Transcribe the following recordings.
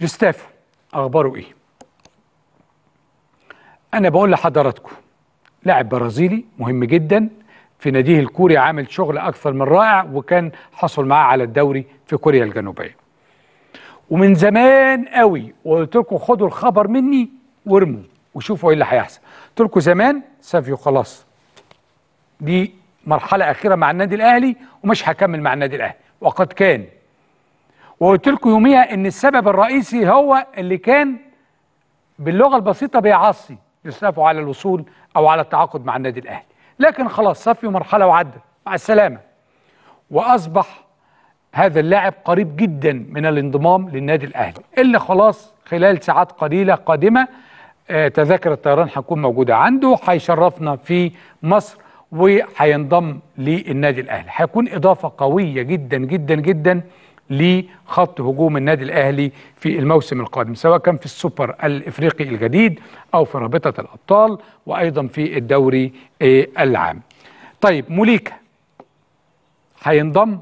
جوستافو اخباره ايه انا بقول لحضراتكم لاعب برازيلي مهم جدا في ناديه الكوري عامل شغل اكثر من رائع وكان حصل معاه على الدوري في كوريا الجنوبيه ومن زمان قوي وقلت لكم خدوا الخبر مني وارموا وشوفوا ايه اللي هيحصل قلت لكم زمان سافيو خلاص دي مرحله اخيره مع النادي الاهلي ومش هكمل مع النادي الاهلي وقد كان وقلت لكم يوميها ان السبب الرئيسي هو اللي كان باللغه البسيطه بيعصي يسلفوا على الوصول او على التعاقد مع النادي الاهلي لكن خلاص صفي مرحله وعدت مع السلامه واصبح هذا اللاعب قريب جدا من الانضمام للنادي الاهلي اللي خلاص خلال ساعات قليله قادمه آه، تذاكر الطيران هتكون موجوده عنده هيشرفنا في مصر وهينضم للنادي الاهلي هيكون اضافه قويه جدا جدا جدا لخط هجوم النادي الاهلي في الموسم القادم سواء كان في السوبر الافريقي الجديد او في رابطه الابطال وايضا في الدوري آه، العام. طيب موليكا هينضم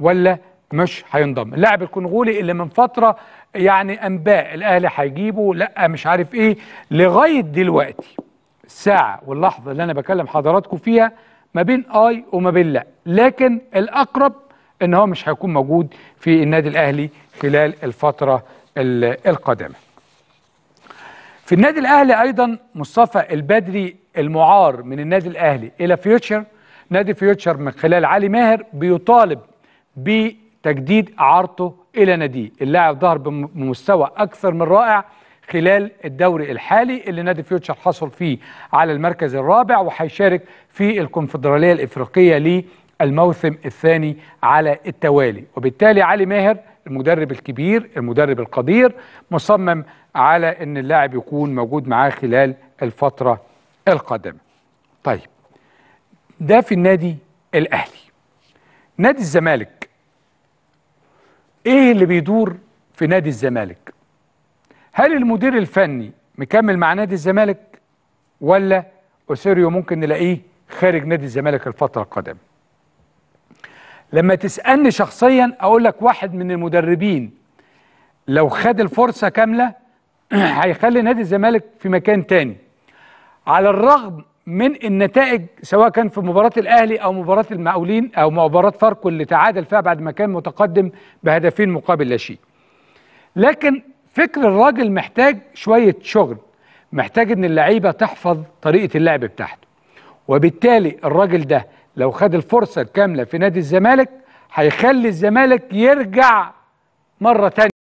ولا مش هينضم اللاعب الكونغولي اللي من فتره يعني انباء الاهلي هيجيبه لا مش عارف ايه لغايه دلوقتي الساعه واللحظه اللي انا بكلم حضراتكم فيها ما بين اي وما بين لا لكن الاقرب ان هو مش هيكون موجود في النادي الاهلي خلال الفتره القادمه في النادي الاهلي ايضا مصطفى البدري المعار من النادي الاهلي الى فيوتشر نادي فيوتشر من خلال علي ماهر بيطالب بتجديد اعارته الى ناديه اللاعب ظهر بمستوى اكثر من رائع خلال الدوري الحالي اللي نادي فيوتشر حصل فيه على المركز الرابع وهيشارك في الكونفدراليه الافريقيه الموسم الثاني على التوالي وبالتالي علي ماهر المدرب الكبير المدرب القدير مصمم على ان اللاعب يكون موجود معاه خلال الفترة القادمة طيب ده في النادي الاهلي نادي الزمالك ايه اللي بيدور في نادي الزمالك هل المدير الفني مكمل مع نادي الزمالك ولا اسيريو ممكن نلاقيه خارج نادي الزمالك الفترة القادمة لما تسألني شخصيا أقول لك واحد من المدربين لو خد الفرصة كاملة هيخلي نادي الزمالك في مكان تاني على الرغم من النتائج سواء كان في مباراة الأهلي أو مباراة المقاولين أو مباراة فاركو اللي تعادل فيها بعد ما كان متقدم بهدفين مقابل لا شيء لكن فكر الراجل محتاج شوية شغل محتاج ان اللعيبة تحفظ طريقة اللعب بتاعته وبالتالي الراجل ده لو خد الفرصة الكاملة في نادي الزمالك هيخلي الزمالك يرجع مرة تانية